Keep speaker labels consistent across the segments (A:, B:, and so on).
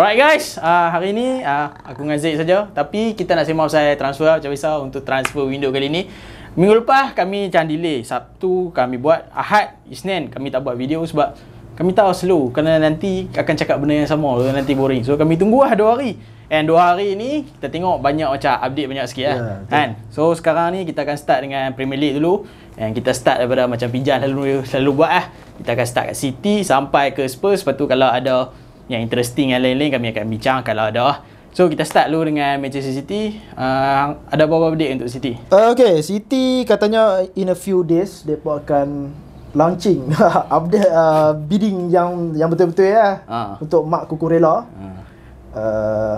A: Alright guys, uh, hari ni uh, aku dengan Zaid saja tapi kita nak sembang pasal transfer lah, macam biasa untuk transfer window kali ni. Minggu lepas kami macam delay. Sabtu kami buat, Ahad, Isnin kami tak buat video sebab kami tahu slow kerana nanti akan cakap benda yang sama nanti boring. So kami tunggu lah 2 hari. And 2 hari ni kita tengok banyak macam update banyak sikit lah. Ya, kan? So sekarang ni kita akan start dengan Premier League dulu. And kita start daripada macam pinjam selalu, selalu buat lah. Kita akan start kat City sampai ke Spurs. Lepas tu kalau ada yang interesting yang lain-lain kami akan bincang kalau ada So kita start dulu dengan Manchester City uh, Ada apa-apa update untuk City?
B: Uh, okay, City katanya in a few days Mereka akan launching update uh, bidding yang yang betul-betul ya uh. Untuk Mark Cucurella uh. uh,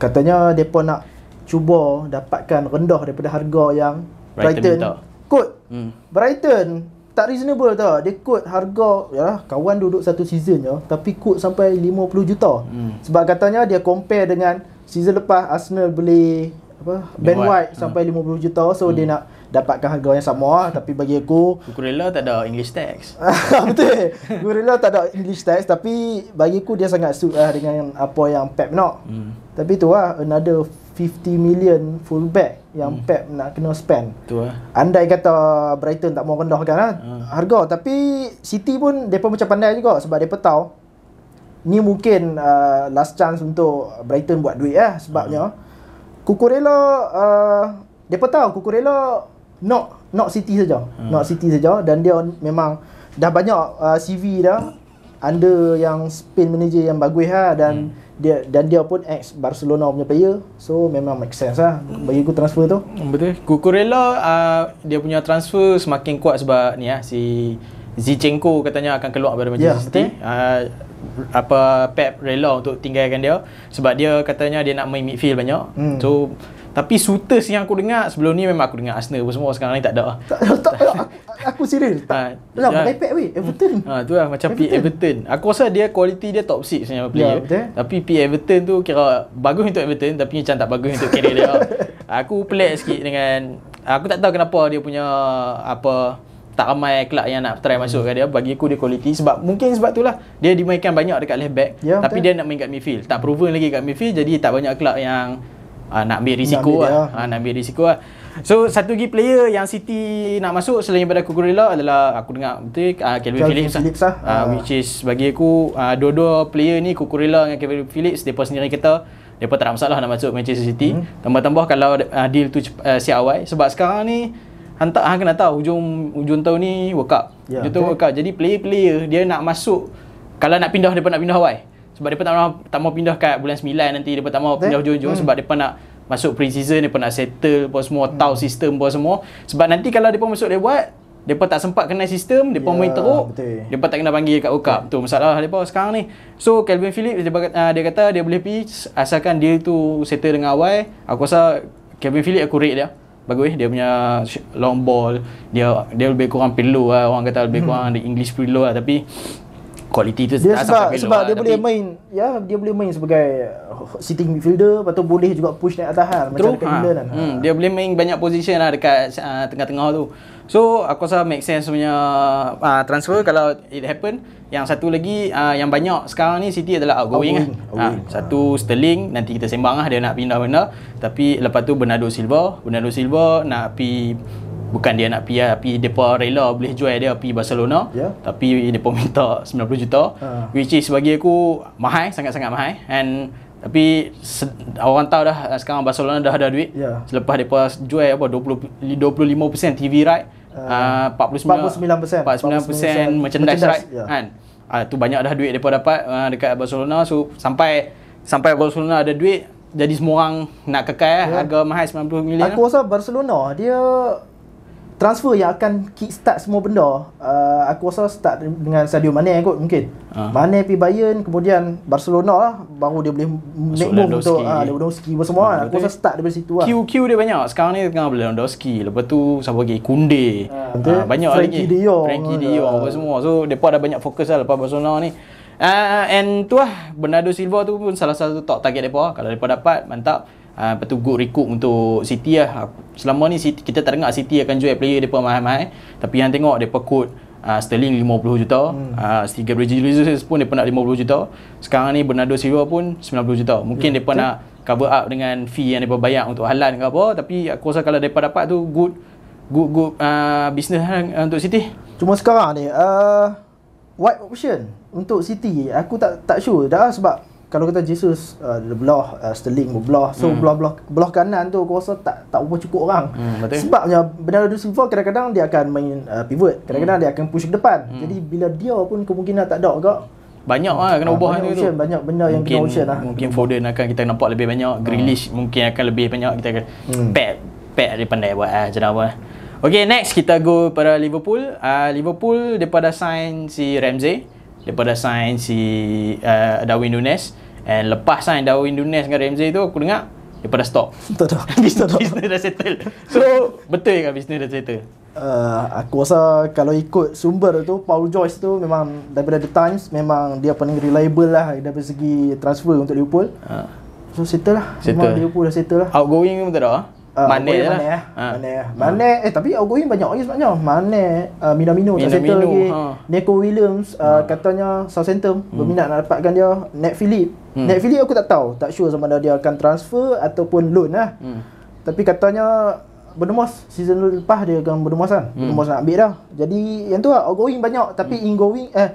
B: Katanya mereka nak cuba dapatkan rendah daripada harga yang Brighton, Brighton. kot hmm. Brighton tak reasonable tau. Dia quote harga ya kawan duduk satu season je tapi quote sampai 50 juta. Hmm. Sebab katanya dia compare dengan season lepas Arsenal beli apa Ben White, White sampai hmm. 50 juta so hmm. dia nak dapatkan harga yang sama lah. tapi bagi aku
A: Gurilla tak ada English tax.
B: betul. Gurilla tak ada English tax tapi bagi aku dia sangat suit lah dengan apa yang Pep nak. Hmm. Tapi tu lah another 50 million fullback yang hmm. Pep nak kena spend. Betul eh. Andai kata Brighton tak mau rendahkan lah. Hmm. harga tapi City pun depa macam pandai juga sebab depa tahu ni mungkin uh, last chance untuk Brighton buat duit ya sebabnya hmm. Kukurela uh, depa tahu Kukurela not not City saja. Hmm. Not City saja dan dia memang dah banyak uh, CV dah under yang spin manager yang bagus ha dan hmm. dia dan dia pun ex Barcelona punya player so memang make sense lah ha, bagi aku transfer tu hmm,
A: betul Cucurella uh, dia punya transfer semakin kuat sebab ni ah ha, si Zinchenko katanya akan keluar pada ya, Manchester City ah, apa Pep rela untuk tinggalkan dia sebab dia katanya dia nak main midfield banyak. Hmm. So tapi suitors yang aku dengar sebelum ni memang aku dengar Arsenal semua sekarang ni tak ada lah. Tak, tak, aku serius. Ha, tak. Lah, merepek ya. weh. Hmm. Everton. Ha, tu lah. Macam Everton. P. Everton. Aku rasa dia quality dia top 6 sebenarnya player. Yeah, ya, tapi P. Everton tu kira bagus untuk Everton tapi macam tak bagus untuk career dia. Lah. aku pelik sikit dengan... Aku tak tahu kenapa dia punya apa tak ramai kelab yang nak try masuk dia bagi aku dia quality sebab mungkin sebab tu lah dia dimainkan banyak dekat left back yeah, tapi betul. dia nak main kat midfield tak proven lagi kat midfield jadi tak banyak kelab yang uh, nak ambil risiko nak ambil lah. lah. nak ambil risiko lah. So satu lagi player yang City nak masuk selain daripada Kukurila adalah aku dengar betul uh, ah, Calvin, Calvin Phillips, ah. Phillips lah. Lah. Uh, which is bagi aku uh, dua-dua player ni Kukurila Gorilla dengan Calvin Phillips depa sendiri kata depa tak ada masalah nak masuk Manchester City. Hmm. Tambah-tambah kalau uh, deal tu uh, siap awal sebab sekarang ni hantar hang kena tahu hujung hujung tahun ni World Cup. Yeah, ya, okay. World Cup. Jadi player-player dia nak masuk kalau nak pindah depa nak pindah awal sebab depa tak mau tak mau pindah kat bulan 9 nanti depa tak mau pindah hujung-hujung hmm. sebab depa nak masuk pre-season depa nak settle apa semua hmm. tau sistem apa semua sebab nanti kalau dia depa masuk dia buat dia depa tak sempat kenal sistem depa yeah, main teruk dia depa tak kena panggil kat Okap ya. tu masalah depa sekarang ni so Calvin Phillips dia, ah, dia kata dia boleh pergi asalkan dia tu settle dengan awal aku rasa Calvin Phillips aku rate dia bagus dia punya long ball dia dia lebih kurang pillow lah orang kata lebih hmm. kurang English pillow lah tapi Kualiti tu dia tak sebab, sampai sebab lah, dia boleh main
B: ya dia boleh main sebagai sitting midfielder atau boleh juga push naik atas hal lah, macam dekat ha. England lah. Hmm,
A: dia boleh main banyak position lah dekat uh, tengah-tengah tu. So aku rasa make sense punya uh, transfer hmm. kalau it happen yang satu lagi uh, yang banyak sekarang ni City adalah outgoing kan. Ha. satu Sterling nanti kita sembang lah dia nak pindah benda tapi lepas tu Bernardo Silva Bernardo Silva nak pi bukan dia nak pi lah, tapi depa rela boleh jual dia pi Barcelona yeah. tapi depa minta 90 juta uh. which is bagi aku mahal sangat-sangat mahal and tapi se- orang tahu dah sekarang Barcelona dah ada duit yeah. selepas depa jual apa 20 25% TV right uh, 49 49% 49%, 49% merchandise, merchandise right yeah. kan ah tu banyak dah duit depa dapat uh, dekat Barcelona so sampai sampai Barcelona ada duit jadi semua orang nak kekal yeah. Ya. harga mahal 90 million aku rasa
B: Barcelona dia transfer yang akan kick start semua benda uh, aku rasa start dengan Sadio Mane kot mungkin uh. Mane pergi Bayern kemudian Barcelona lah baru dia boleh so, make move untuk uh, Lewandowski pun semua ah, kan. aku rasa start daripada situ lah
A: QQ dia banyak sekarang ni tengah beli Lewandowski lepas tu siapa lagi Kunde uh, uh, banyak Frankie lagi Frankie Dion Frankie Dion apa semua so mereka dah banyak fokus lah lepas Barcelona ni uh, and tu lah Bernardo Silva tu pun salah satu top target mereka kalau mereka dapat mantap Ah, lepas tu good recoup untuk City lah. Selama ni City, kita tak dengar City akan jual player depa mahal-mahal. Tapi yang tengok depa kod uh, ah, Sterling 50 juta, hmm. uh, Bridges Jesus pun depa nak 50 juta. Sekarang ni Bernardo Silva pun 90 juta. Mungkin ya, depa yeah, nak cover up dengan fee yang depa bayar untuk halal ke apa, tapi aku rasa kalau depa dapat tu good good good uh, business uh, untuk City. Cuma sekarang ni
B: uh, wide option untuk City. Aku tak tak sure dah lah sebab kalau kata Jesus uh, belah uh, Sterling belah so hmm. belah belah belah kanan tu aku rasa tak tak berapa cukup orang hmm, sebabnya Bernardo Silva kadang-kadang dia akan main uh, pivot kadang-kadang hmm. dia akan push ke depan hmm. jadi bila dia pun kemungkinan tak ada ke
A: banyak lah kena ah, ubah banyak, ocean, banyak
B: benda yang mungkin, kena ocean lah mungkin
A: Foden akan kita nampak lebih banyak hmm. Grealish mungkin akan lebih banyak kita akan hmm. pet pet dia pandai buat lah macam apa Okay, next kita go pada Liverpool. Uh, Liverpool, daripada sign si Ramsey. Daripada sign si uh, Darwin Nunes. And lepas sign kan, Darwin Dunes dengan Ramsey tu aku dengar daripada stop. Betul tu. Business dah settle. So betul ke bisnes dah settle?
B: Uh, aku rasa kalau ikut sumber tu Paul Joyce tu memang daripada The Times memang dia paling reliable lah dari segi transfer untuk Liverpool. Uh. So settle lah. Settle. Memang Liverpool dah settle lah. Outgoing pun tak ada. Uh, Mane lah. lah. Mane. Ha. Mane. Ha. Eh tapi outgoing banyak lagi sebenarnya. Mane, uh, Minamino Mina tak settle lagi. Ha. Neko Williams uh, ha. katanya Southampton hmm. berminat nak dapatkan dia. Nat Phillips Hmm. Netflix aku tak tahu, tak sure sama ada dia akan transfer ataupun loan lah. Hmm. Tapi katanya Bernemos season lepas dia akan bernemos kan. Hmm. Bernemos nak ambil dah. Jadi yang tu lah, outgoing banyak tapi hmm. ingoing eh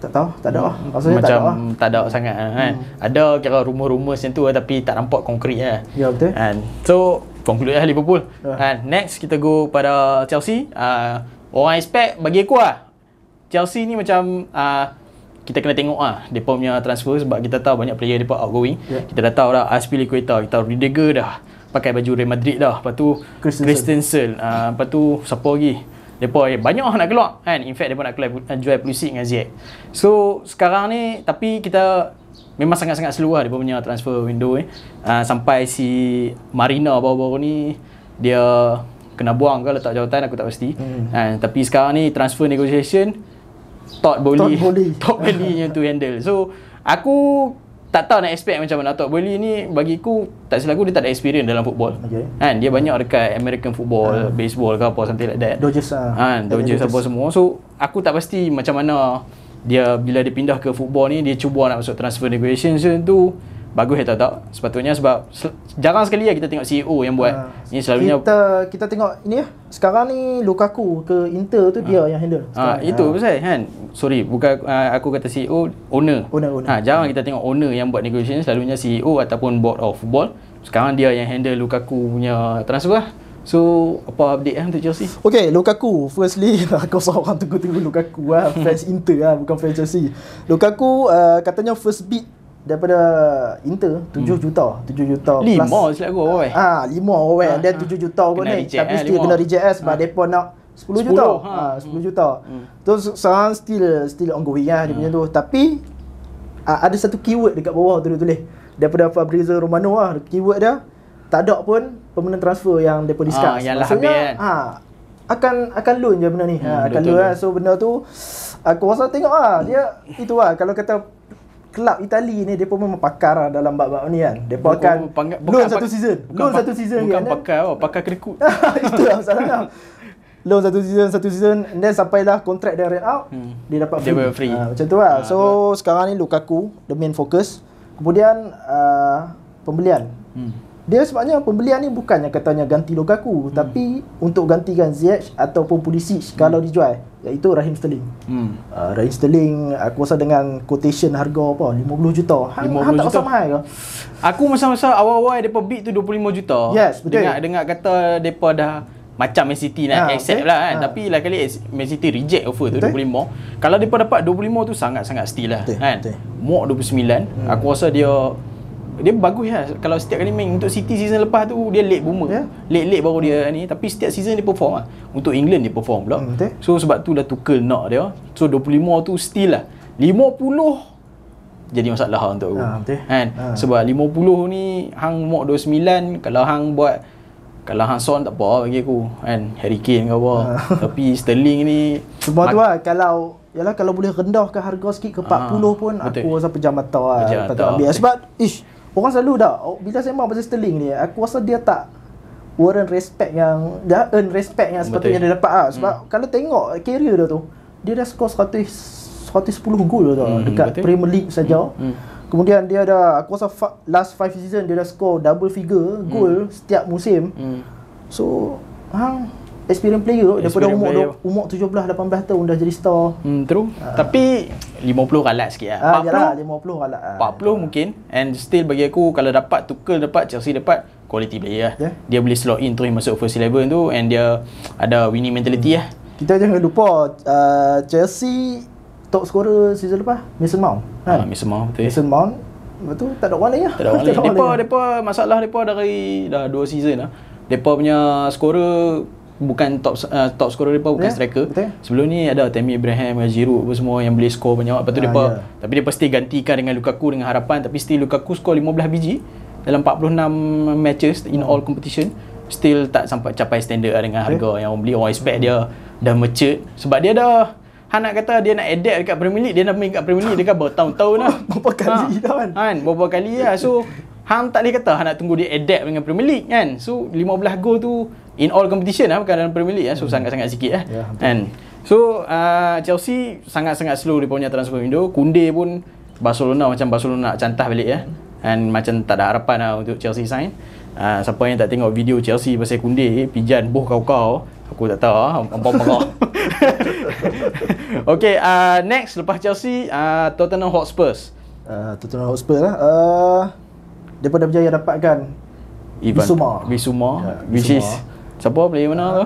B: tak tahu, tak ada lah. Hmm. Maksudnya Macam tak ada lah.
A: tak ada sangat kan. Hmm. Ada kira rumor-rumor macam tu tapi tak nampak konkret lah. Ya betul. Kan. So, conclude lah Liverpool. Ya. Kan. Yeah. Next kita go pada Chelsea. Uh, orang expect bagi aku lah. Chelsea ni macam uh, kita kena tengok ah dia punya transfer sebab kita tahu banyak player depa outgoing. Yeah. Kita dah tahu lah aspi Aspilicueta, kita tahu Rudiger dah pakai baju Real Madrid dah. Lepas tu Christensen, ah uh, lepas tu siapa lagi? Depa eh, banyak nak keluar kan. In fact depa nak keluar eh, jual Pulisic dengan Ziyech. So sekarang ni tapi kita memang sangat-sangat slow lah depa punya transfer window eh. Uh, sampai si Marina baru-baru ni dia kena buang ke letak jawatan aku tak pasti. Mm. Uh, tapi sekarang ni transfer negotiation Todd Bowley Todd Bowley Todd Bowley tu handle So Aku tak tahu nak expect macam mana Todd Bowley ni bagi aku tak silap aku dia tak ada experience dalam football okay. kan dia banyak dekat American football uh, baseball ke apa something like that Dodgers ah uh, ah, Dodgers, Dodgers apa semua so aku tak pasti macam mana dia bila dia pindah ke football ni dia cuba nak masuk transfer negotiation tu bagus ya tak tak sepatutnya sebab sel- jarang sekali ya kita tengok CEO yang buat ha. ini selalunya kita
B: kita tengok ini ya sekarang ni Lukaku ke Inter tu ha. dia ah. yang handle ha, itu ha. pasal
A: kan sorry bukan uh, aku kata CEO owner owner, owner. Ha, jarang ha. kita tengok owner yang buat negotiation selalunya CEO ataupun board of football sekarang dia yang handle Lukaku punya transfer lah So, apa update lah untuk Chelsea? Okay, Lukaku. Firstly, aku lah, seorang
B: tunggu-tunggu Lukaku lah. Fans Inter lah, bukan fans Chelsea. Lukaku uh, katanya first beat daripada Inter 7 hmm. juta 7 juta lima silap aku oi ah lima oi ah, dia 7 ah. juta kau ni tapi eh, still kena reject eh, sebab ah. depa nak 10, 10 juta ha. ah 10 hmm. juta tu hmm. so, sekarang still still ongoing lah hmm. dia punya hmm. tu tapi ah, ada satu keyword dekat bawah tu tulis daripada Fabrizio Romano lah keyword dia tak ada pun permanent transfer yang depa discuss ah, yalah, maksudnya kan? ah akan akan loan je benda ni hmm, ah, akan loan eh. so benda tu aku rasa tengok lah dia itu lah kalau kata club Itali ni depa memang pakar lah dalam bab-bab ni kan. Depa oh, akan loan satu season. Bukan loan satu
A: season bukan kan. Bukan pakar tau, kan? pakar oh, kedekut. Itu lah masalah
B: Loan satu season, satu season and then sampailah kontrak dia rent out, hmm. dia dapat free. Dia ah, macam tu lah. Ah, so lah. sekarang ni Lukaku the main focus. Kemudian ah, pembelian. Hmm. Dia sebabnya pembelian ni bukannya katanya ganti Lukaku hmm. tapi untuk gantikan Ziyech ataupun Pulisic hmm. kalau dijual iaitu Raheem Sterling. Hmm. Uh, ah, Raheem Sterling aku rasa dengan quotation harga apa 50 juta. Hang, 50 hang tak juta. mahal
A: ke? Aku masa-masa awal-awal depa bid tu 25 juta. Yes, betul. Dengar dengar kata depa dah macam Man City nak ha, accept okay. lah kan ha. tapi lah kali Man City reject offer tu betul. 25 kalau depa dapat 25 tu sangat-sangat still lah betul. kan betul. 29 hmm. aku rasa dia dia bagus lah kalau setiap kali main untuk City season lepas tu dia late boomer yeah. late-late baru dia ni tapi setiap season dia perform lah untuk England dia perform pula mm, so sebab tu dah tukar knock dia so 25 tu still lah 50 jadi masalah lah untuk aku ha, ha. sebab 50 ni hang mok 29 kalau hang buat kalau Hang Son tak apa lah bagi aku kan Harry Kane ke apa ha. tapi Sterling ni sebab tu
B: lah kalau Yalah kalau boleh rendahkan harga sikit ke 40 ha, pun betul. aku rasa pejam mata lah. Pejam Tak ambil. Sebab, ish, Orang selalu dah oh, Bila saya pasal Sterling ni Aku rasa dia tak Warren respect yang dah earn respect yang sepatutnya Betul. dia dapat lah Sebab hmm. kalau tengok career dia tu Dia dah score 100 110 gol tu hmm. Dekat Betul. Premier League saja. Hmm. Hmm. Kemudian dia dah Aku rasa last 5 season Dia dah score double figure Goal hmm. setiap musim
A: hmm. So
B: Hang experienced player experience daripada umur player. umur 17 18 tahun dah jadi star. Hmm true.
A: Uh. Tapi 50 kalah sikit lah. ah. Uh, 40 jalan, 50 kalah. Uh. 40 uh. mungkin and still bagi aku kalau dapat tukel dapat Chelsea dapat quality player lah. yeah. Dia boleh slot in terus masuk first level tu and dia ada winning mentality lah. hmm. lah. Kita jangan lupa uh,
B: Chelsea top scorer season lepas Mason Mount. Kan? Uh, Mason Mount betul. Mason Mount betul tak ada orang lain lah Tak ada orang lain
A: Mereka, masalah mereka dari dah 2 season lah Depa punya scorer bukan top uh, top scorer depa bukan yeah, striker. Betul. Sebelum ni ada Tammy Abraham, Giroud apa semua yang boleh skor banyak. Lepas depa yeah. Ya. tapi dia pasti gantikan dengan Lukaku dengan harapan tapi still Lukaku score 15 biji dalam 46 matches in all competition still tak sampai capai standard lah dengan ya. harga okay. yang orang beli orang expect dia dah mecut sebab dia dah Han nak kata dia nak adapt dekat Premier League dia nak main dekat Premier League Dia dekat bertahun-tahun lah berapa kali ha. kan Han berapa kali lah so Han tak boleh kata Han nak tunggu dia adapt dengan Premier League kan so 15 gol tu in all competition lah bukan dalam Premier League lah so hmm. sangat-sangat sikit lah ya, and so uh, Chelsea sangat-sangat slow dia punya transfer window Kunde pun Barcelona macam Barcelona nak cantah balik ya and macam tak ada harapan lah untuk Chelsea sign uh, siapa yang tak tengok video Chelsea pasal Kunde pijan boh kau-kau aku tak tahu lah ampun marah ok uh, next lepas Chelsea uh, Tottenham Hotspurs. uh, Tottenham Hotspur
B: lah uh, dia pun dah berjaya dapatkan Ivan Bisuma Bisuma, yeah, Bisuma. which is
A: Siapa beli mana tu?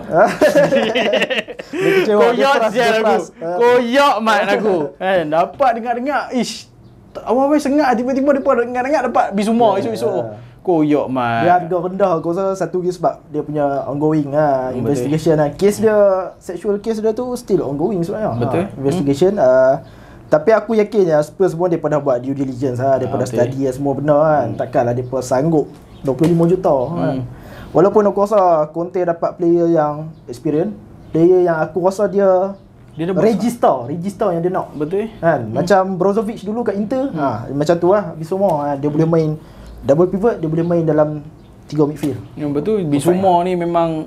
B: Koyak sial aku. Ah. Koyak mat aku.
A: Kan eh, dapat dengar-dengar. Ish. Awal-awal sengat tiba-tiba depa dengar-dengar dapat bi semua yeah, esok-esok. Yeah. Koyak mat. Dia harga rendah aku rasa satu lagi sebab
B: dia punya ongoing ah ha, investigation ah. Case dia sexual case dia tu still ongoing sebenarnya. Ha, betul. Ha, investigation hmm. uh, tapi aku yakin ya lah, Spurs semua dia pernah buat due diligence lah, ah, ha, depa okay. dah study lah semua benar kan. Hmm. Takkanlah pernah sanggup 25 juta. Hmm. Ha. Walaupun aku rasa Conte dapat player yang experience, player yang aku rasa dia dia ada register, register yang dia nak. Betul. Kan? Hmm. Macam Brozovic dulu kat Inter, hmm. ha, macam tu lah.
A: Bisuma, ha, dia boleh main double pivot, dia boleh main dalam tiga midfield. Yang betul, Bisuma ni memang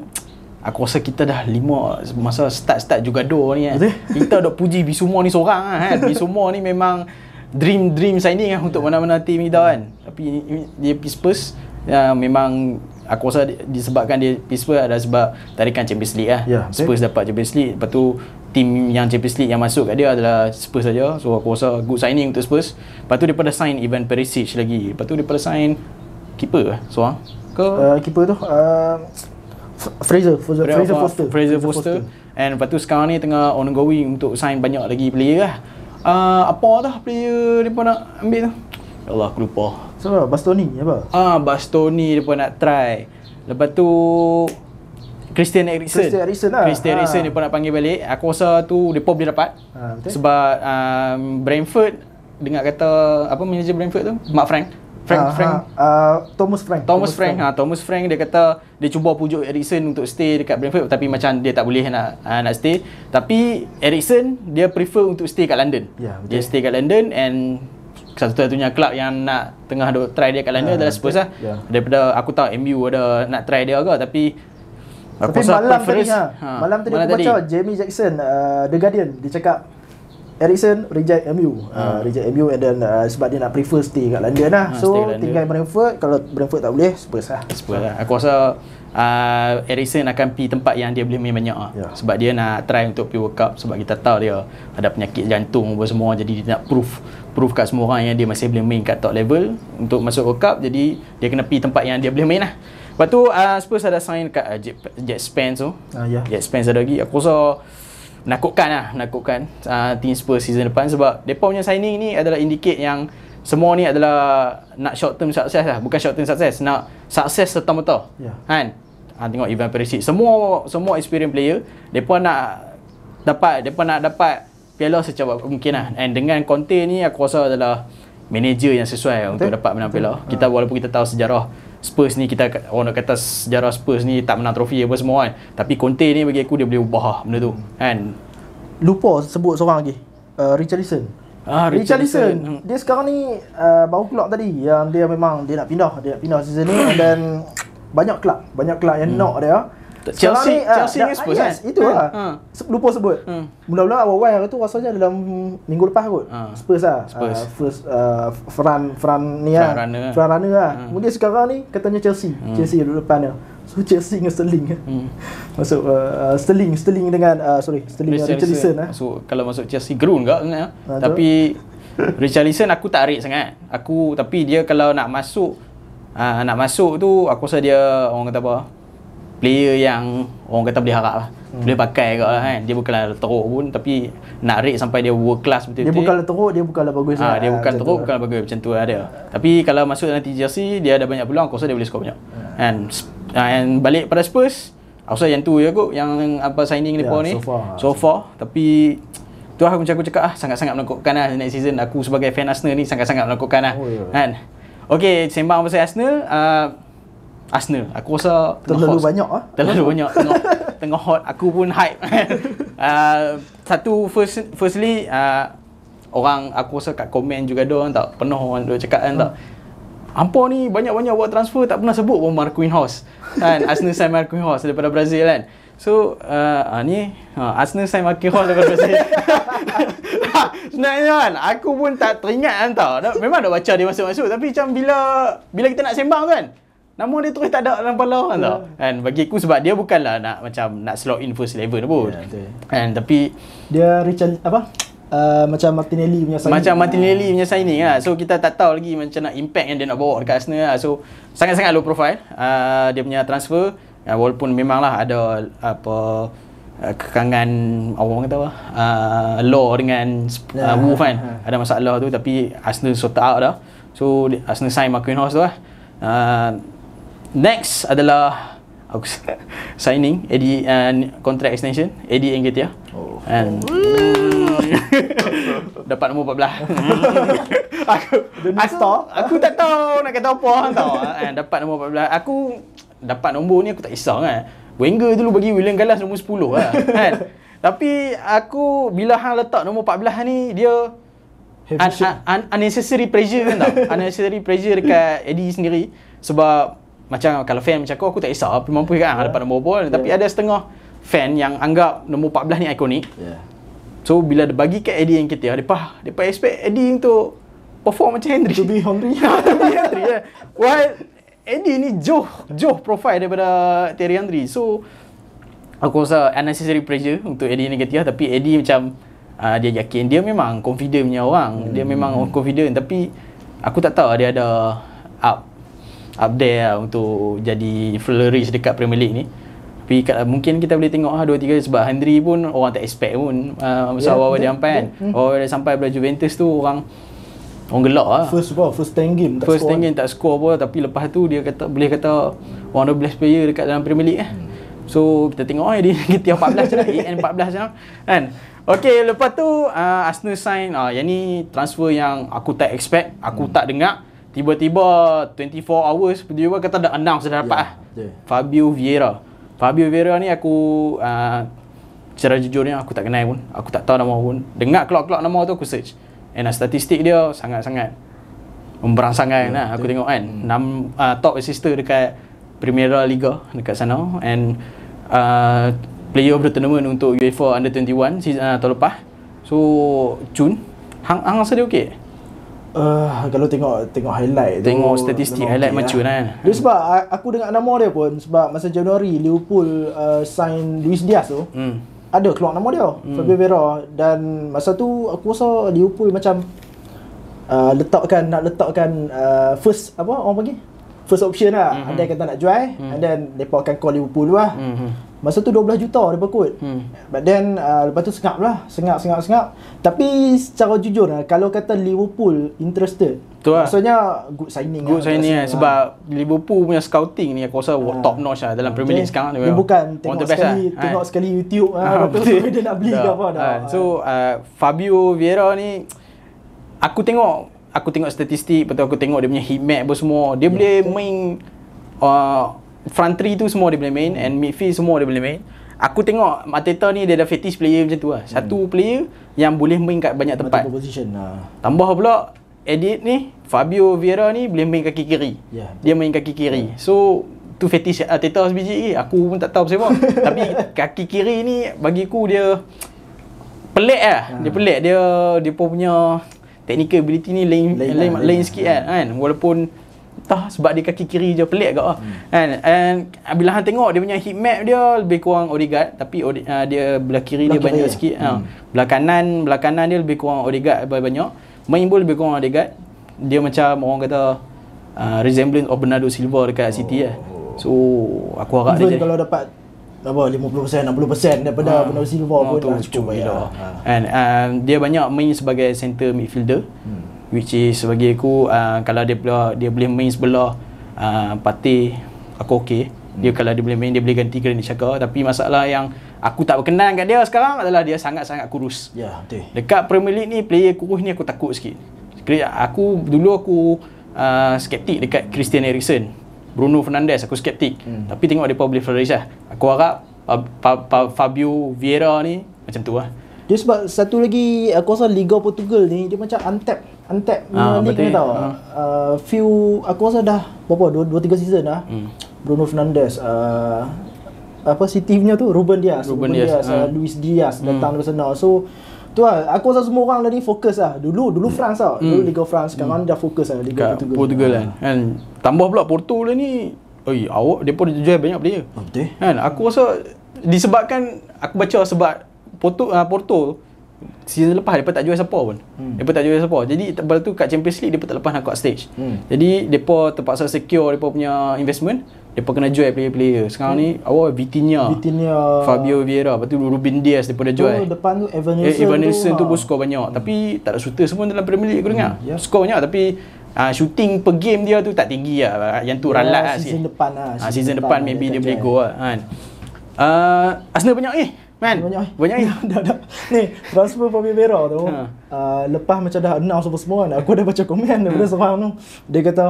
A: aku rasa kita dah lima masa start-start juga do ni kan. Betul? Kita dah puji Bisuma ni seorang lah, kan. Bisuma ni memang dream dream signing lah untuk mana-mana team kita kan. Tapi dia Spurs yang memang aku rasa disebabkan dia Pittsburgh adalah sebab tarikan Champions League lah. Yeah, ya, okay. Spurs dapat Champions League, lepas tu team yang Champions League yang masuk kat dia adalah Spurs saja. So aku rasa good signing untuk Spurs. Lepas tu dia pada sign Ivan Perisic lagi. Lepas tu dia pada sign keeper lah. So ah.
B: Ke uh, keeper tu uh, Fraser Fraser, Fraser, Fraser Foster. Fraser Foster.
A: And lepas tu sekarang ni tengah ongoing untuk sign banyak lagi player lah. Uh, apa dah player dia pun nak ambil tu? Ya Allah aku lupa. So, Bastoni apa? Ah, Bastoni dia pun nak try. Lepas tu Christian Eriksen. Christian Eriksen lah. Christian ah. Eriksen ha. dia pun nak panggil balik. Aku rasa tu depa boleh dapat. Ha, betul. Sebab um, Brentford dengar kata apa manager Brentford tu? Mark Frank. Frank uh, Frank uh, uh, Thomas Frank Thomas, Thomas Frank. Frank ha Thomas Frank dia kata dia cuba pujuk Eriksen untuk stay dekat Brentford tapi macam dia tak boleh nak uh, nak stay tapi Eriksen dia prefer untuk stay kat London. Yeah, betul. Dia stay kat London and satu-satunya kelab yang nak tengah duk try dia kat London yeah, adalah Spurs lah. Yeah. Daripada aku tahu MU ada nak try dia ke tapi Aku tapi malam tadi, ha. ha, malam tadi malam tadi aku baca
B: Jamie Jackson uh, The Guardian dia cakap Ericsson reject MU uh, ha. reject MU and then uh, sebab dia nak prefer stay kat London lah ha, so London. tinggal Brentford kalau Brentford tak boleh Spurs lah
A: Spurs lah aku rasa uh, Ericsson akan pergi tempat yang dia boleh main banyak lah. yeah. sebab dia nak try untuk pergi World Cup sebab kita tahu dia ada penyakit jantung semua jadi dia nak proof prove kat semua orang yang dia masih boleh main kat top level untuk masuk World Cup jadi dia kena pergi tempat yang dia boleh main lah lepas tu uh, Spurs ada sign kat uh, Jet, Jet Spence tu uh, ah, yeah. Jet Spence ada lagi aku rasa menakutkan lah menakutkan uh, team Spurs season depan sebab mereka punya signing ni adalah indicate yang semua ni adalah nak short term success lah bukan short term success nak success serta-merta yeah. kan ha, tengok Ivan Perisic semua semua experienced player mereka nak dapat mereka nak dapat piala secepat mungkin lah and dengan Conte ni aku rasa adalah manager yang sesuai Betul? untuk dapat menang piala kita ah. walaupun kita tahu sejarah Spurs ni kita orang nak kata sejarah Spurs ni tak menang trofi apa semua kan tapi Conte ni bagi aku dia boleh ubah lah benda tu kan lupa sebut seorang lagi uh, Richardson Ah, Richardson.
B: Dia sekarang ni uh, baru keluar tadi yang dia memang dia nak pindah, dia nak pindah season ni dan banyak kelab, banyak kelab yang hmm. nak dia. Chelsea ni, ah, Chelsea ni Spurs yes, kan? Itulah. Ha. Hmm. Hmm. Lupa sebut. Hmm. Mula-mula awal wire hari tu rasanya dalam minggu lepas kot. Hmm. Spurs lah. Spurs. Uh, first uh, Fran Fran ni lah. Fran runner. Fran runner lah. Hmm. Kemudian sekarang ni katanya Chelsea. Hmm. Chelsea dulu depan dia. So Chelsea dengan Sterling. Hmm. Masuk uh, Sterling, Sterling dengan uh, sorry, Sterling dengan Richardson, Richardson, lah.
A: So kalau masuk Chelsea gerun enggak kan? Nah, tapi Richarlison aku tak rate sangat. Aku tapi dia kalau nak masuk Uh, nak masuk tu aku rasa dia orang kata apa player yang orang kata boleh harap lah hmm. boleh pakai kat lah kan dia bukanlah teruk pun tapi nak rate sampai dia world class betul-betul dia bukanlah teruk dia bukanlah bagus ha, dia bukan teruk bukanlah bagus macam tu lah dia tapi kalau masuk nanti jersey dia ada banyak peluang aku rasa dia boleh score banyak kan hmm. and, ah, and balik pada Spurs aku rasa yang tu je kot yang apa signing yeah, ya, ni so far, so far so. tapi tu lah macam aku cakap ah sangat-sangat menakutkan lah next season aku sebagai fan Arsenal ni sangat-sangat menakutkan lah oh, yeah. kan Okay, sembang pasal Arsenal. Uh, Asna. Aku rasa terlalu hot. banyak
B: ah. Terlalu banyak
A: tengok tengah hot, aku pun hype. uh, satu first firstly uh, orang aku rasa kat komen juga ada orang tak penuh orang dia cakap kan hmm. tak. Ampo ni banyak-banyak buat transfer tak pernah sebut pun Marquinhos House. Kan Asna sign Marquinhos House daripada Brazil kan. So uh, uh, ni uh, ha, Asna sign Marquinhos daripada Brazil. Sebenarnya kan aku pun tak teringat kan tau. Memang dah baca dia masuk-masuk tapi macam bila bila kita nak sembang kan Nama dia terus tak ada dalam kepala orang yeah. tau. Kan ya. bagi aku sebab dia bukanlah nak macam nak slot in first level pun. Yeah, ya, kan tapi dia Richard
B: apa? Uh, macam Martinelli punya signing Macam Martinelli
A: punya signing lah So kita tak tahu lagi macam nak impact yang dia nak bawa dekat Arsenal lah So sangat-sangat low profile uh, Dia punya transfer uh, Walaupun memanglah ada apa ah, kekangan apa orang kata apa uh, law dengan uh, ya. move kan yeah. ada masalah tu tapi Arsenal sort out dah so Arsenal sign Marquinhos tu lah uh, next adalah aku signing AD and uh, contract extension AD yang gitu Oh. And dapat nombor 14. aku aku, aku tak tahu nak kata apa hang tahu. And dapat nombor 14. Aku dapat nombor ni aku tak kisah kan. Wenger dulu bagi William Gallas nombor 10 lah. kan. Tapi aku bila hang letak nombor 14 ni dia un- un- unnecessary pressure kan tau. unnecessary pressure dekat Eddie sendiri sebab macam kalau fan macam aku aku tak kisah apa mampu kan yeah. dapat nombor pun yeah. tapi ada setengah fan yang anggap nombor 14 ni ikonik yeah. so bila dia bagi kat Eddie yang kita depa depa expect Eddie untuk perform macam Henry to be hungry to be Henry yeah. well Eddie ni joh joh profile daripada Terry Henry so aku rasa unnecessary pressure untuk Eddie negatif tapi Eddie macam uh, dia yakin dia memang confident punya orang hmm. dia memang confident tapi aku tak tahu dia ada up up there lah untuk jadi flourish dekat Premier League ni tapi kat, mungkin kita boleh tengok lah 2-3 sebab Henry pun orang tak expect pun uh, masa yeah, awal kan. hmm. hmm. dia sampai kan awal-awal sampai pada Juventus tu orang orang gelak lah first ball, first 10 game tak first score first 10 kan? game tak score pun tapi lepas tu dia kata boleh kata orang of the best player dekat dalam Premier League lah hmm. so kita tengok lah dia tiap 14 lah AN 14 lah kan Okay, lepas tu uh, Arsenal sign uh, Yang ni transfer yang aku tak expect Aku hmm. tak dengar Tiba-tiba 24 hours Dia juga kata dah announce Dah dapat yeah. Ya, lah Fabio Vieira Fabio Vieira ni aku uh, Secara jujurnya aku tak kenal pun Aku tak tahu nama pun Dengar klok-klok nama tu aku search Enak uh, statistik dia sangat-sangat Memberangsangan yeah, ya, lah aku yeah. tengok kan hmm. enam 6 uh, ah, top assister dekat Primera Liga dekat sana And uh, Player of the tournament untuk UEFA Under-21 season uh, tahun lepas So June, Hang, hang rasa dia okey?
B: Uh, kalau tengok tengok highlight tengok tu, statistik tengok highlight macam mana. Lah. Dia sebab aku dengar nama dia pun sebab masa Januari Liverpool uh, sign Luis Diaz tu. Hmm. Ada keluar nama dia, hmm. Fabio Vera dan masa tu aku rasa Liverpool macam uh, letakkan nak letakkan uh, first apa orang panggil? First option lah. Mm-hmm. Ada kata nak jual mm. and then depa akan call Liverpool lah. Mm-hmm. Masa tu 12 juta dia berkut. Hmm. But then uh, lepas tu sengap lah. Sengap, sengap, sengap. Tapi secara jujur lah, kalau kata Liverpool interested.
A: Betul lah. Maksudnya good signing. Good lah, signing lah. Eh. Sebab Liverpool punya scouting ni aku rasa ha. top notch lah dalam Premier League okay. sekarang. Dia bukan. Tengok, sekali, lah. tengok ha. sekali YouTube ha. lah. Betul. dia nak beli ke apa dah. Ha. So uh, Fabio Vieira ni aku tengok aku tengok statistik, betul aku tengok dia punya heat map apa semua. Dia yeah. boleh main uh, front three tu semua dia boleh main and midfield semua dia boleh main. Aku tengok Mateta ni dia ada fetish player macam tu lah. Hmm. Satu hmm. player yang boleh main kat banyak tempat. position lah. Tambah pula edit ni Fabio Vieira ni boleh main kaki kiri. Yeah. Dia main kaki kiri. Yeah. So tu fetish Mateta sebiji lagi. Aku pun tak tahu pasal apa. Tapi kaki kiri ni bagi aku dia pelik lah. Hmm. Dia pelik. Dia dia pun punya technical ability ni lain lain, lain, lah, lain, lain, lain sikit lah. kan. Walaupun entah sebab dia kaki kiri je pelik agak ah. Hmm. And, and bila hang tengok dia punya heat map dia lebih kurang origat tapi uh, dia belah kiri belah dia kiri banyak ya. sikit. Ah. Hmm. Uh. Belah kanan, belah kanan dia lebih kurang Odegaard banyak. Main bola lebih kurang Odegaard. Dia macam orang kata uh, resemblance of Bernardo Silva dekat oh. City eh. Oh. So, aku harap Even dia kalau jadi.
B: dapat apa 50% 60% daripada ha, Bernardo Silva no, pun tu, lah, cukup baik lah.
A: Ha. And uh, dia banyak main sebagai center midfielder. Hmm which is sebagai aku uh, kalau dia boleh dia boleh main sebelah uh, ah, parti aku okey hmm. dia kalau dia boleh main dia boleh ganti Granit Xhaka tapi masalah yang aku tak berkenan dengan dia sekarang adalah dia sangat-sangat kurus ya yeah, betul dekat Premier League ni player kurus ni aku takut sikit aku dulu aku uh, skeptik dekat Christian Eriksen Bruno Fernandes aku skeptik hmm. tapi tengok dia boleh flourish lah aku harap pa, pa, pa, Fabio Vieira ni macam tu lah dia sebab satu
B: lagi aku rasa Liga Portugal ni dia macam untapped untap ni kena tahu. Uh. Uh, few aku rasa dah berapa 2 3 season lah. Hmm. Bruno Fernandes uh, apa City punya tu Ruben Dias, Ruben, Ruben Dias, Dias ah. uh. Luis Diaz hmm. datang hmm. dari So tu lah, aku rasa semua orang tadi fokus lah. Dulu dulu France tau. Hmm. Dulu Liga France sekarang hmm. dah fokus lah Liga
A: Portugal. Portugal kan. Uh. Ah. And tambah pula Porto lah ni. Oi, awak depa jual banyak player. Ah, betul. Kan aku rasa disebabkan aku baca sebab Porto uh, Porto season lepas depa tak jual siapa pun. Hmm. Depa tak jual siapa. Jadi tebal tu kat Champions League depa tak lepas nak kuat stage. Hmm. Jadi depa terpaksa secure depa punya investment, depa kena jual player-player. Sekarang hmm. ni awal Vitinha, Vitinha, Fabio Vieira, lepas tu Ruben Dias depa dah jual.
B: depan tu Evan Nielsen. Eh, Evan Nielsen tu, tu ha. pun
A: skor banyak, hmm. tapi tak ada shooter semua dalam Premier League aku dengar. Hmm. Yeah. Skor banyak tapi Uh, shooting per game dia tu tak tinggi lah Yang tu yeah, ralat lah season
B: sikit depan lah, season, uh, season depan Season depan maybe dia,
A: boleh go lah kan uh, Arsenal banyak eh Man. Banyak oi. Banyak ya. Dah dah. Ni, transfer
B: Fabio Vera tu. Ha. Uh, lepas macam dah announce apa semua kan, aku dah baca komen daripada ha. seorang tu. Dia kata,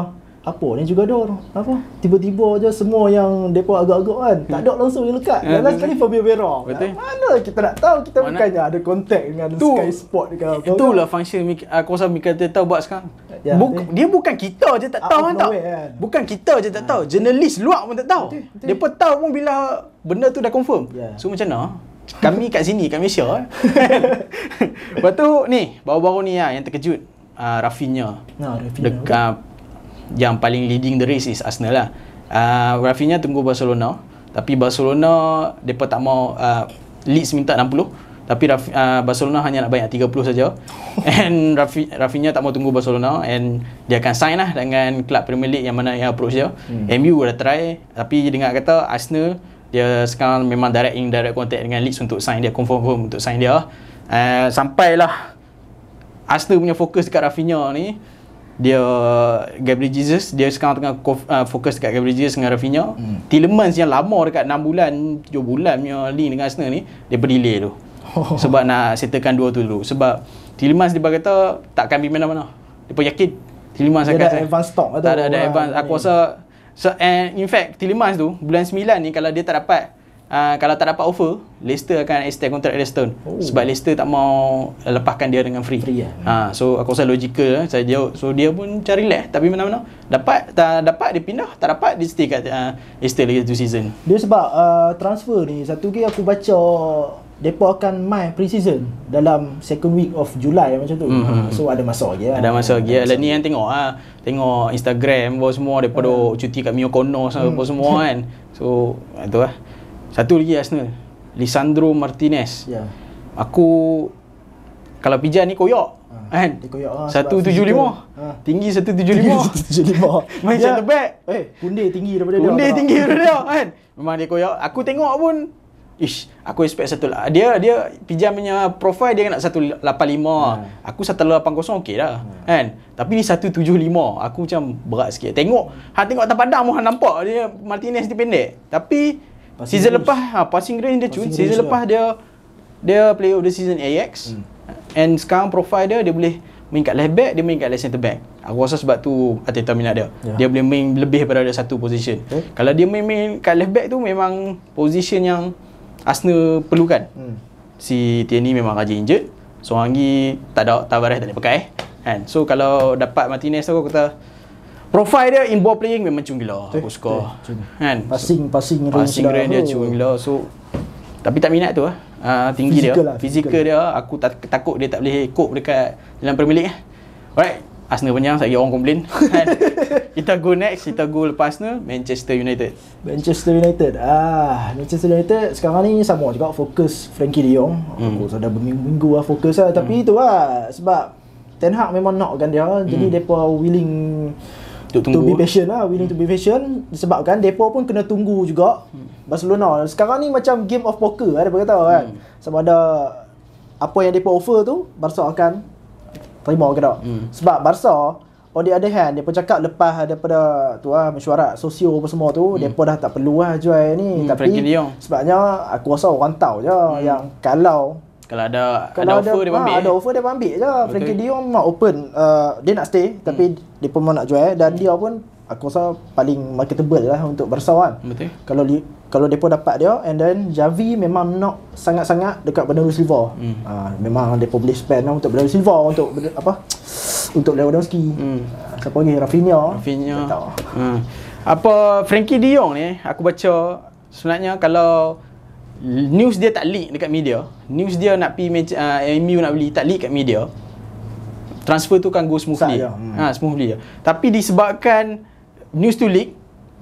B: apa ni juga ada Apa? Tiba-tiba aja semua yang depa agak-agak kan, tak ada langsung yang lekat. Ha. Last kali Fabio Vera. Mana kita nak tahu kita Mana? bukannya ada kontak dengan tu.
A: Sky Sport ke apa. Itulah kan? function Mik ah, aku rasa Mika tahu buat sekarang. Ya, Buk- dia bukan kita je tak tahu kan tau. Kan? Bukan kita je tak ha. tahu. Jurnalis luar pun tak tahu. Depa tahu pun bila benda tu dah confirm. Yeah. So macam mana? kami kat sini kami Malaysia eh. Lepas tu ni baru-baru ni lah yang terkejut uh, Rafinha.
B: Nah, Rafinha. Dekat
A: ah, yang paling leading the race is Arsenal lah. Uh, Rafinha tunggu Barcelona tapi Barcelona depa tak mau uh, Leeds minta 60 tapi Raf, uh, Barcelona hanya nak bayar 30 saja. And Rafi, Rafinha tak mau tunggu Barcelona and dia akan sign lah dengan kelab Premier League yang mana yang approach dia. Hmm. MU dah try tapi dia dengar kata Arsenal dia sekarang memang direct in direct contact dengan Leeds untuk sign dia confirm confirm untuk sign dia uh, sampailah Aston punya fokus dekat Rafinha ni dia Gabriel Jesus dia sekarang tengah eh, fokus dekat Gabriel Jesus dengan Rafinha hmm. Tillemans yang lama dekat 6 bulan 7 bulan punya link dengan Arsenal ni dia berdelay tu oh. sebab nak settlekan dua tu dulu sebab Tillemans dia kata takkan pergi mana-mana dia pun yakin Tillemans dia ada advance stock lah tak ada, ada advance aku rasa So and in fact Tillemans tu bulan 9 ni kalau dia tak dapat uh, kalau tak dapat offer Leicester akan extend kontrak dengan Stone oh. sebab Leicester tak mau lepaskan dia dengan free. free ha, so aku rasa logical eh? saya jauh, so dia pun cari lah tapi mana-mana dapat tak dapat dia pindah tak dapat dia stay kat uh, Leicester lagi satu season. Dia sebab uh,
B: transfer ni satu ke aku baca depa akan main pre-season dalam second week of July macam tu. Mm-hmm. So ada masa lagi lah. Ada masa lagi. Lah.
A: ni yang tengok ah. Tengok Instagram bos semua depa uh. cuti kat Miyokono sama mm. semua kan. So itu lah. Satu lagi ah, Arsenal. Lisandro Martinez. Ya. Yeah. Aku kalau pijan ni koyok. Uh, kan? Dia koyok lah. 175. Uh. Tinggi 175. 175. Main yeah. centre
B: back. Eh, hey, pundi tinggi daripada dia. Pundi tinggi daripada dia
A: kan. Memang dia koyok. Aku tengok pun ish aku expect satu lah. dia dia pinjamnya profile dia nak 185 hmm. aku 180 okey dah hmm. kan tapi ni 175 aku macam berat sikit tengok ha tengok atas padang mu nampak dia Martinez dia pendek tapi passing season range. lepas ha passing range dia cun season lepas lah. dia dia play of the season AX hmm. and sekarang profile dia dia boleh main kat left back dia main kat left center back aku rasa sebab tu Ateta minat dia yeah. dia boleh main lebih daripada satu position okay. Eh? kalau dia main-main kat left back tu memang position yang Asna perlukan. Hmm. Si Tierney memang rajin injet. So Anggi tak ada Tavares tak boleh pakai. Kan? So kalau dapat Martinez aku kata profile dia in ball playing memang cung gila. Eh, aku suka. Eh, kan? Passing passing so, passing lah range dia cung gila. So tapi tak minat tu ah. Uh, tinggi physical dia. Lah, physical, dia aku tak takut dia tak boleh ikut dekat dalam Premier League. Eh. Alright. Asna penyang saya orang komplain. Kan. kita go next kita go lepas ni Manchester United
B: Manchester United ah Manchester United sekarang ni sama juga fokus Frankie de Jong aku hmm. sudah berminggu-minggu lah fokus lah tapi hmm. itu lah sebab Ten Hag memang nak kan dia hmm. jadi depa willing to, to be patient lah willing hmm. to be hmm. patient disebabkan depa pun kena tunggu juga hmm. Barcelona sekarang ni macam game of poker lah depa kata kan hmm. sama ada apa yang depa offer tu Barca akan terima ke tak hmm. sebab Barca On the other hand, mereka cakap lepas daripada tu lah, mesyuarat sosio apa semua tu, hmm. mereka dah tak perlu lah jual ni. Hmm, Tapi sebabnya aku rasa orang tahu je hmm. yang kalau
A: kalau ada kalau ada, offer, ada, dia ha, ambil. Ada offer,
B: dia ambil je. Frankie Dion mau open. Uh, dia nak stay, tapi hmm. dia pun mau nak jual. Dan hmm. dia pun aku rasa paling marketable lah untuk Barca kan. Betul. Kalau li- kalau depa dapat dia and then Javi memang nak sangat-sangat dekat Bernardo Silva. Hmm. Uh, memang depa boleh spend lah untuk Bernardo Silva untuk apa? Untuk Lewandowski. Hmm. Ah, siapa lagi? Rafinha.
A: Rafinha. Hmm. Apa Frankie De Jong ni aku baca sebenarnya kalau news dia tak leak dekat media, news dia nak pi uh, ah, MU nak beli tak leak kat media. Transfer tu kan go smoothly. Ya. Hmm. Ha, smoothly. Tapi disebabkan news to leak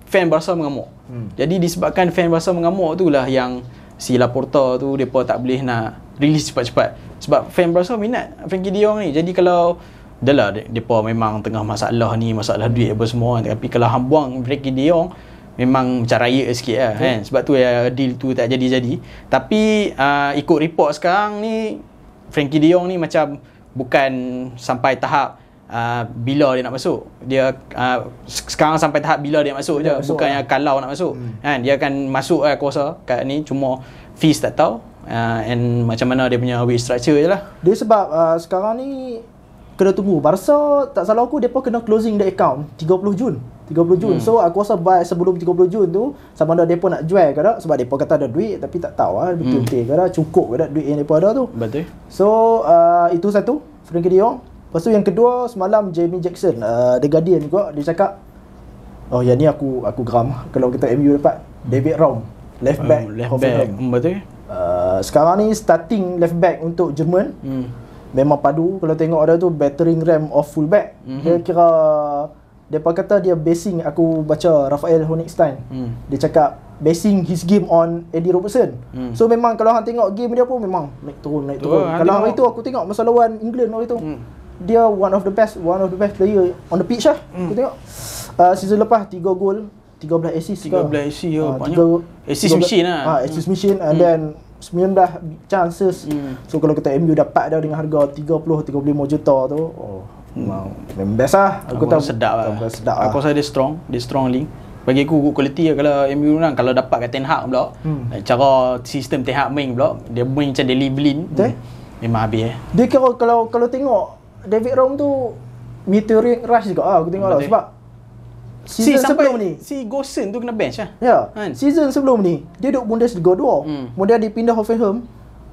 A: fan Barca mengamuk. Hmm. Jadi disebabkan fan Barca mengamuk tu lah yang si Laporta tu depa tak boleh nak release cepat-cepat. Sebab fan Barca minat Frankie De Jong ni. Jadi kalau dahlah depa memang tengah masalah ni, masalah duit apa semua kan. tapi kalau hang buang Frankie De Jong memang macam raya sikit lah, kan. Sebab tu ya deal tu tak jadi-jadi. Tapi uh, ikut report sekarang ni Frankie De Jong ni macam bukan sampai tahap Uh, bila dia nak masuk dia uh, sekarang sampai tahap bila dia masuk dia je bukan yang lah. kalau nak masuk hmm. kan dia akan masuk lah kuasa kat ni cuma fees tak tahu uh, and macam mana dia punya wage structure je lah dia
B: sebab uh, sekarang ni kena tunggu Barca tak salah aku dia depa kena closing the account 30 Jun 30 Jun. Hmm. So aku rasa buy sebelum 30 Jun tu sama ada depa nak jual ke tak sebab depa kata ada duit tapi tak tahu ah betul hmm. ke tak cukup ke tak duit yang depa ada tu. Betul. So uh, itu satu Frank Dion. Lepas tu yang kedua semalam Jamie Jackson uh, The Guardian juga dia cakap Oh yang ni aku aku geram kalau kita MU dapat David Raum left oh, back uh, left back betul uh, sekarang ni starting left back untuk Jerman hmm. memang padu kalau tengok ada tu battering ram of full back mm-hmm. dia kira depa kata dia basing aku baca Rafael Honigstein hmm. dia cakap basing his game on Eddie Robertson hmm. so memang kalau hang tengok game dia pun memang naik turun naik turun kalau hari tu aku tengok masa lawan England hari tu hmm dia one of the best one of the best player on the pitch lah mm. kita hmm. tengok uh, season lepas 3 gol 13 assist 13 assist ya uh, banyak 3, assist machine lah uh, assist mm. machine and mm. then 19 chances mm. so kalau kita MU dapat dah dengan harga 30 35 juta tu oh hmm. Wow. Memang best lah. Aku, aku tahu sedap
A: lah. Aku sedap lah. Aku rasa dia strong. Dia strong link. Bagi aku good quality lah kalau MU menang. Kalau dapat kat Ten Hag pula. Hmm. Eh, cara sistem Ten Hag main pula. Dia main macam Daily Blin. Okay. Memang habis eh. Dia
B: kira kalau kalau tengok David Rom tu meteoric rush juga ah aku tengoklah. lah sebab si, sebelum ni
A: si Gosen tu kena bench ah.
B: Ya. Yeah. Kan? Season sebelum ni dia duk di 2. Hmm. Kemudian dia pindah Hoffenheim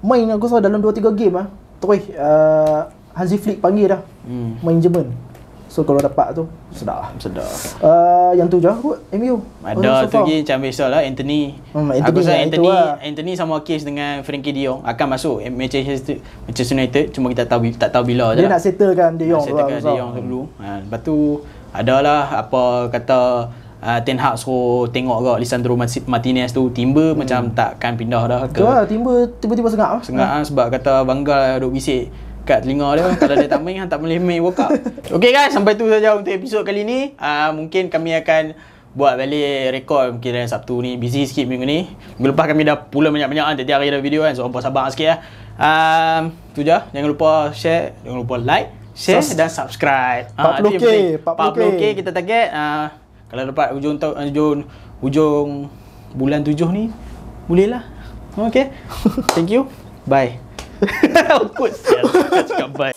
B: main aku rasa dalam 2 3 game ah. Terus uh, Hansi Flick panggil dah. Hmm. Main Jerman. So kalau dapat tu sedap lah. Sedap. Uh, yang tu je aku lah MU. Ada oh, tu lagi
A: macam biasa lah Anthony. Hmm, Anthony aku rasa lah, Anthony, lah. Anthony sama case dengan Frankie Dion akan masuk Manchester, Manchester United cuma kita tahu tak tahu bila je. Dia lah. nak
B: settlekan Dion nak settlekan lah, Dion dulu.
A: Ha, lepas tu adalah apa kata uh, Ten Hag suruh tengok ke Lisandro Martinez tu timba hmm. macam takkan pindah dah ke. Lah,
B: tiba-tiba sengak. Sengak hmm. lah,
A: sebab kata Bangal duk bisik kat telinga dia kalau dia tak main hang tak boleh main woke up okey guys sampai tu saja untuk episod kali ni uh, mungkin kami akan buat balik rekod mungkin dari Sabtu ni busy sikit minggu ni minggu lepas kami dah pula banyak-banyak kan tiap-tiap hari ada video kan so orang sabar sikit lah ya. um, tu je jangan lupa share jangan lupa like share Sus- dan subscribe 40k uh, 40k. 40k kita target uh, kalau dapat hujung tu, hujung, hujung bulan tujuh ni boleh lah okay thank you bye o Costello fica de campanha.